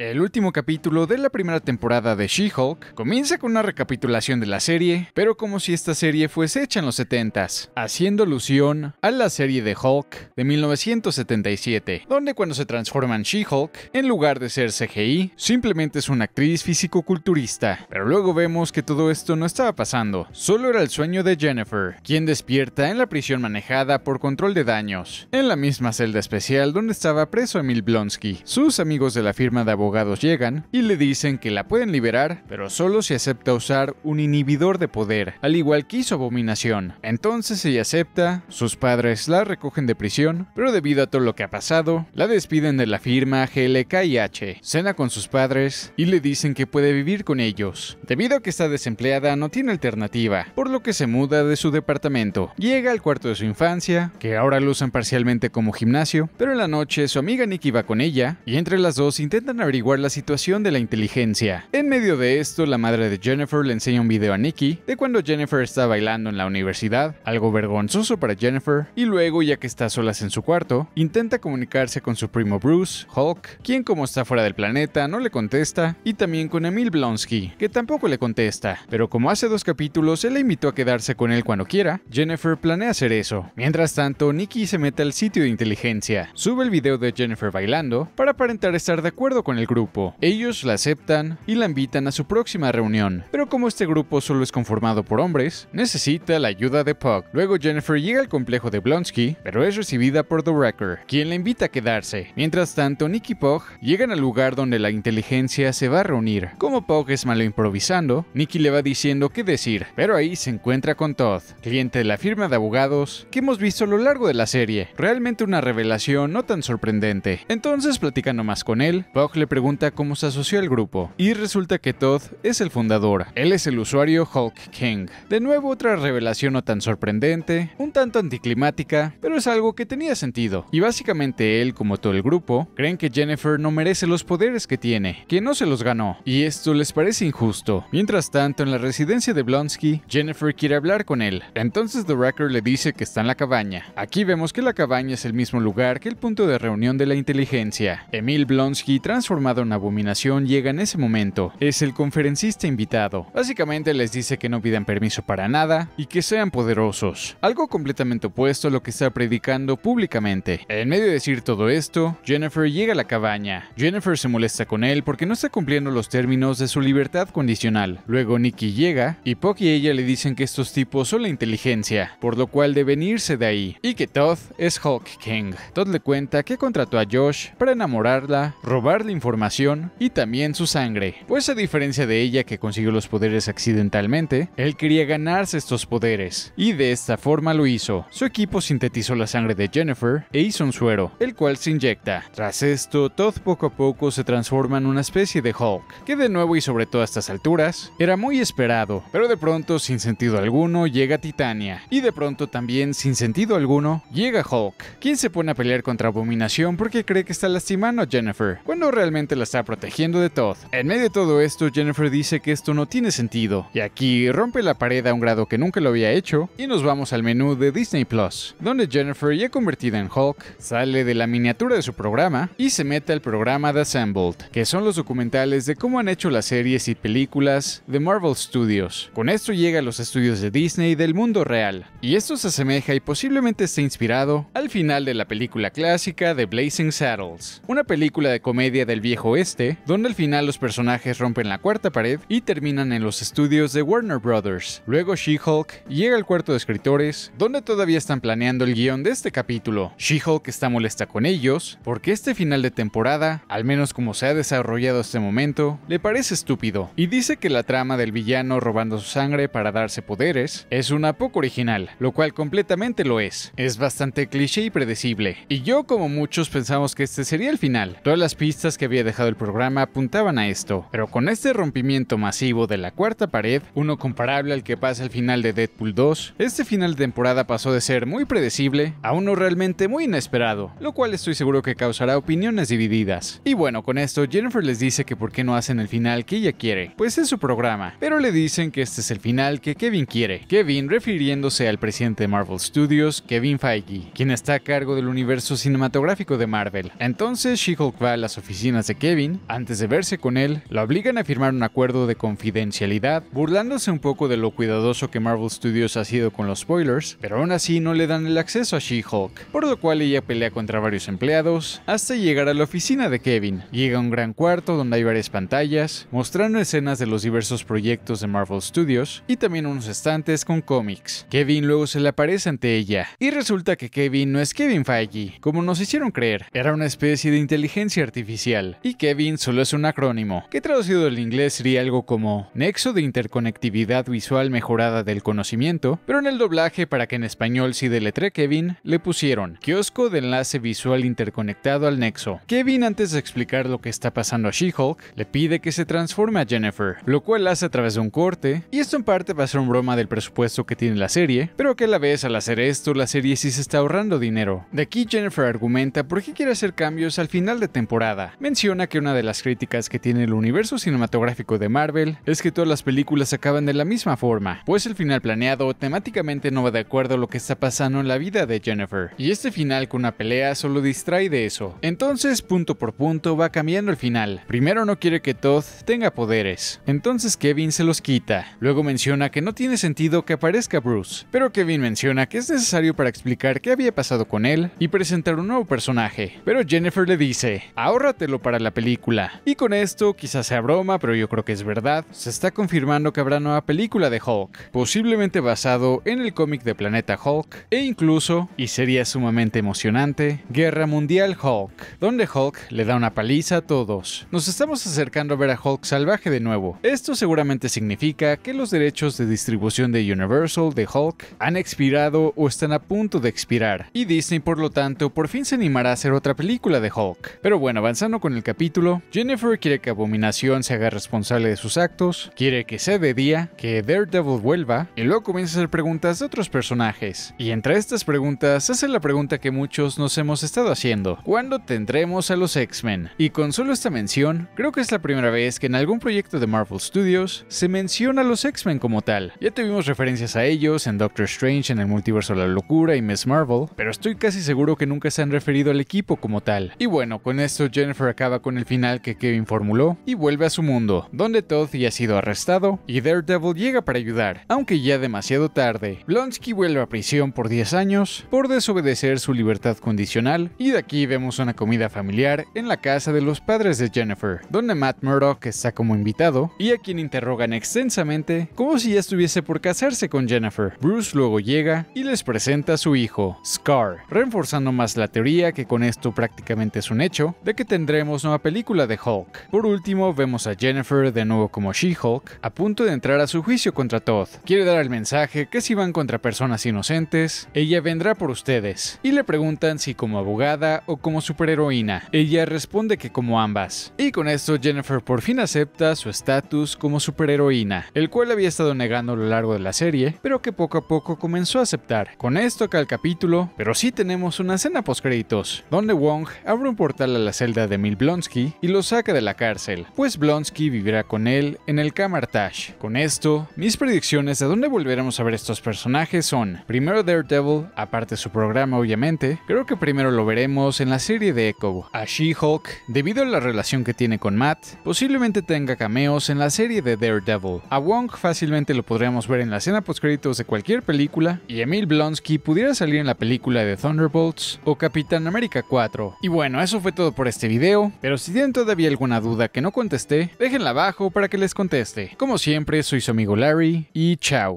El último capítulo de la primera temporada de She-Hulk comienza con una recapitulación de la serie, pero como si esta serie fuese hecha en los 70s, haciendo alusión a la serie de Hulk de 1977, donde cuando se transforma en She-Hulk, en lugar de ser CGI, simplemente es una actriz físico-culturista. Pero luego vemos que todo esto no estaba pasando, solo era el sueño de Jennifer, quien despierta en la prisión manejada por control de daños, en la misma celda especial donde estaba preso Emil Blonsky. Sus amigos de la firma de abogados abogados llegan y le dicen que la pueden liberar, pero solo si acepta usar un inhibidor de poder, al igual que hizo Abominación. Entonces ella acepta, sus padres la recogen de prisión, pero debido a todo lo que ha pasado, la despiden de la firma GLK cena con sus padres y le dicen que puede vivir con ellos. Debido a que está desempleada, no tiene alternativa, por lo que se muda de su departamento. Llega al cuarto de su infancia, que ahora lo usan parcialmente como gimnasio, pero en la noche su amiga Nikki va con ella y entre las dos intentan abrir la situación de la inteligencia. En medio de esto, la madre de Jennifer le enseña un video a Nikki de cuando Jennifer está bailando en la universidad, algo vergonzoso para Jennifer, y luego, ya que está solas en su cuarto, intenta comunicarse con su primo Bruce, Hulk, quien como está fuera del planeta no le contesta, y también con Emil Blonsky, que tampoco le contesta, pero como hace dos capítulos él le invitó a quedarse con él cuando quiera, Jennifer planea hacer eso. Mientras tanto, Nikki se mete al sitio de inteligencia, sube el video de Jennifer bailando para aparentar estar de acuerdo con el grupo. Ellos la aceptan y la invitan a su próxima reunión, pero como este grupo solo es conformado por hombres, necesita la ayuda de Puck. Luego Jennifer llega al complejo de Blonsky, pero es recibida por The Wrecker, quien la invita a quedarse. Mientras tanto, Nick y Puck llegan al lugar donde la inteligencia se va a reunir. Como Puck es malo improvisando, Nicky le va diciendo qué decir, pero ahí se encuentra con Todd, cliente de la firma de abogados que hemos visto a lo largo de la serie. Realmente una revelación no tan sorprendente. Entonces platicando más con él, Puck le pregunta pregunta cómo se asoció el grupo, y resulta que Todd es el fundador. Él es el usuario Hulk King. De nuevo otra revelación no tan sorprendente, un tanto anticlimática, pero es algo que tenía sentido. Y básicamente él, como todo el grupo, creen que Jennifer no merece los poderes que tiene, que no se los ganó, y esto les parece injusto. Mientras tanto, en la residencia de Blonsky, Jennifer quiere hablar con él. Entonces The Wrecker le dice que está en la cabaña. Aquí vemos que la cabaña es el mismo lugar que el punto de reunión de la inteligencia. Emil Blonsky transforma una abominación llega en ese momento. Es el conferencista invitado. Básicamente les dice que no pidan permiso para nada y que sean poderosos. Algo completamente opuesto a lo que está predicando públicamente. En medio de decir todo esto, Jennifer llega a la cabaña. Jennifer se molesta con él porque no está cumpliendo los términos de su libertad condicional. Luego Nicky llega y Puck y ella le dicen que estos tipos son la inteligencia, por lo cual deben irse de ahí, y que Todd es Hulk King. Todd le cuenta que contrató a Josh para enamorarla, robarle información información y también su sangre, pues a diferencia de ella que consiguió los poderes accidentalmente, él quería ganarse estos poderes, y de esta forma lo hizo. Su equipo sintetizó la sangre de Jennifer e hizo un suero, el cual se inyecta. Tras esto, Todd poco a poco se transforma en una especie de Hulk, que de nuevo y sobre todo a estas alturas, era muy esperado, pero de pronto sin sentido alguno llega Titania, y de pronto también sin sentido alguno llega Hulk, quien se pone a pelear contra Abominación porque cree que está lastimando a Jennifer, cuando realmente la está protegiendo de todo En medio de todo esto, Jennifer dice que esto no tiene sentido, y aquí rompe la pared a un grado que nunca lo había hecho, y nos vamos al menú de Disney Plus, donde Jennifer, ya convertida en Hulk, sale de la miniatura de su programa y se mete al programa de Assembled, que son los documentales de cómo han hecho las series y películas de Marvel Studios. Con esto llega a los estudios de Disney del mundo real, y esto se asemeja y posiblemente esté inspirado al final de la película clásica de Blazing Saddles, una película de comedia del viejo este, donde al final los personajes rompen la cuarta pared y terminan en los estudios de Warner Brothers. Luego She-Hulk llega al cuarto de escritores, donde todavía están planeando el guión de este capítulo. She-Hulk está molesta con ellos, porque este final de temporada, al menos como se ha desarrollado este momento, le parece estúpido, y dice que la trama del villano robando su sangre para darse poderes es una poco original, lo cual completamente lo es. Es bastante cliché y predecible, y yo como muchos pensamos que este sería el final. Todas las pistas que había dejado el programa apuntaban a esto, pero con este rompimiento masivo de la cuarta pared, uno comparable al que pasa al final de Deadpool 2, este final de temporada pasó de ser muy predecible a uno realmente muy inesperado, lo cual estoy seguro que causará opiniones divididas. Y bueno, con esto Jennifer les dice que por qué no hacen el final que ella quiere, pues es su programa, pero le dicen que este es el final que Kevin quiere, Kevin refiriéndose al presidente de Marvel Studios, Kevin Feige, quien está a cargo del universo cinematográfico de Marvel. Entonces She-Hulk va a las oficinas de Kevin, antes de verse con él, la obligan a firmar un acuerdo de confidencialidad, burlándose un poco de lo cuidadoso que Marvel Studios ha sido con los spoilers, pero aún así no le dan el acceso a She-Hulk, por lo cual ella pelea contra varios empleados hasta llegar a la oficina de Kevin. Llega a un gran cuarto donde hay varias pantallas, mostrando escenas de los diversos proyectos de Marvel Studios y también unos estantes con cómics. Kevin luego se le aparece ante ella y resulta que Kevin no es Kevin Feige, como nos hicieron creer, era una especie de inteligencia artificial y Kevin solo es un acrónimo, que traducido al inglés sería algo como nexo de interconectividad visual mejorada del conocimiento, pero en el doblaje para que en español sí deletre Kevin, le pusieron kiosco de enlace visual interconectado al nexo. Kevin antes de explicar lo que está pasando a She-Hulk, le pide que se transforme a Jennifer, lo cual hace a través de un corte, y esto en parte va a ser un broma del presupuesto que tiene la serie, pero que a la vez al hacer esto la serie sí se está ahorrando dinero. De aquí Jennifer argumenta por qué quiere hacer cambios al final de temporada, que una de las críticas que tiene el universo cinematográfico de Marvel es que todas las películas acaban de la misma forma, pues el final planeado temáticamente no va de acuerdo a lo que está pasando en la vida de Jennifer, y este final con una pelea solo distrae de eso. Entonces, punto por punto, va cambiando el final. Primero no quiere que Todd tenga poderes, entonces Kevin se los quita. Luego menciona que no tiene sentido que aparezca Bruce, pero Kevin menciona que es necesario para explicar qué había pasado con él y presentar un nuevo personaje. Pero Jennifer le dice, ahórratelo para la película. Y con esto, quizás sea broma, pero yo creo que es verdad, se está confirmando que habrá nueva película de Hulk, posiblemente basado en el cómic de Planeta Hulk, e incluso, y sería sumamente emocionante, Guerra Mundial Hulk, donde Hulk le da una paliza a todos. Nos estamos acercando a ver a Hulk salvaje de nuevo. Esto seguramente significa que los derechos de distribución de Universal de Hulk han expirado o están a punto de expirar, y Disney por lo tanto por fin se animará a hacer otra película de Hulk. Pero bueno, avanzando con el capítulo, Jennifer quiere que Abominación se haga responsable de sus actos, quiere que sea de día, que Daredevil vuelva, y luego comienza a hacer preguntas de otros personajes. Y entre estas preguntas hace la pregunta que muchos nos hemos estado haciendo, ¿cuándo tendremos a los X-Men? Y con solo esta mención, creo que es la primera vez que en algún proyecto de Marvel Studios se menciona a los X-Men como tal. Ya tuvimos referencias a ellos en Doctor Strange, en el multiverso de la locura y Miss Marvel, pero estoy casi seguro que nunca se han referido al equipo como tal. Y bueno, con esto Jennifer acaba con el final que Kevin formuló y vuelve a su mundo, donde Todd ya ha sido arrestado y Daredevil llega para ayudar, aunque ya demasiado tarde. Blonsky vuelve a prisión por 10 años por desobedecer su libertad condicional y de aquí vemos una comida familiar en la casa de los padres de Jennifer, donde Matt Murdock está como invitado y a quien interrogan extensamente como si ya estuviese por casarse con Jennifer. Bruce luego llega y les presenta a su hijo, Scar, reforzando más la teoría que con esto prácticamente es un hecho de que tendremos nueva película de Hulk. Por último, vemos a Jennifer de nuevo como She-Hulk, a punto de entrar a su juicio contra Todd. Quiere dar el mensaje que si van contra personas inocentes, ella vendrá por ustedes. Y le preguntan si como abogada o como superheroína. Ella responde que como ambas. Y con esto Jennifer por fin acepta su estatus como superheroína, el cual había estado negando a lo largo de la serie, pero que poco a poco comenzó a aceptar. Con esto acá el capítulo, pero sí tenemos una escena créditos, donde Wong abre un portal a la celda de Mil Blonsky y lo saca de la cárcel, pues Blonsky vivirá con él en el Camartage. Con esto, mis predicciones de dónde volveremos a ver estos personajes son, primero Daredevil, aparte su programa obviamente, creo que primero lo veremos en la serie de Echo, a She-Hulk, debido a la relación que tiene con Matt, posiblemente tenga cameos en la serie de Daredevil, a Wong fácilmente lo podríamos ver en la escena postcréditos de cualquier película, y Emil Blonsky pudiera salir en la película de Thunderbolts o Capitán América 4. Y bueno, eso fue todo por este video, pero si tienen todavía alguna duda que no contesté, déjenla abajo para que les conteste. Como siempre, soy su amigo Larry y chao.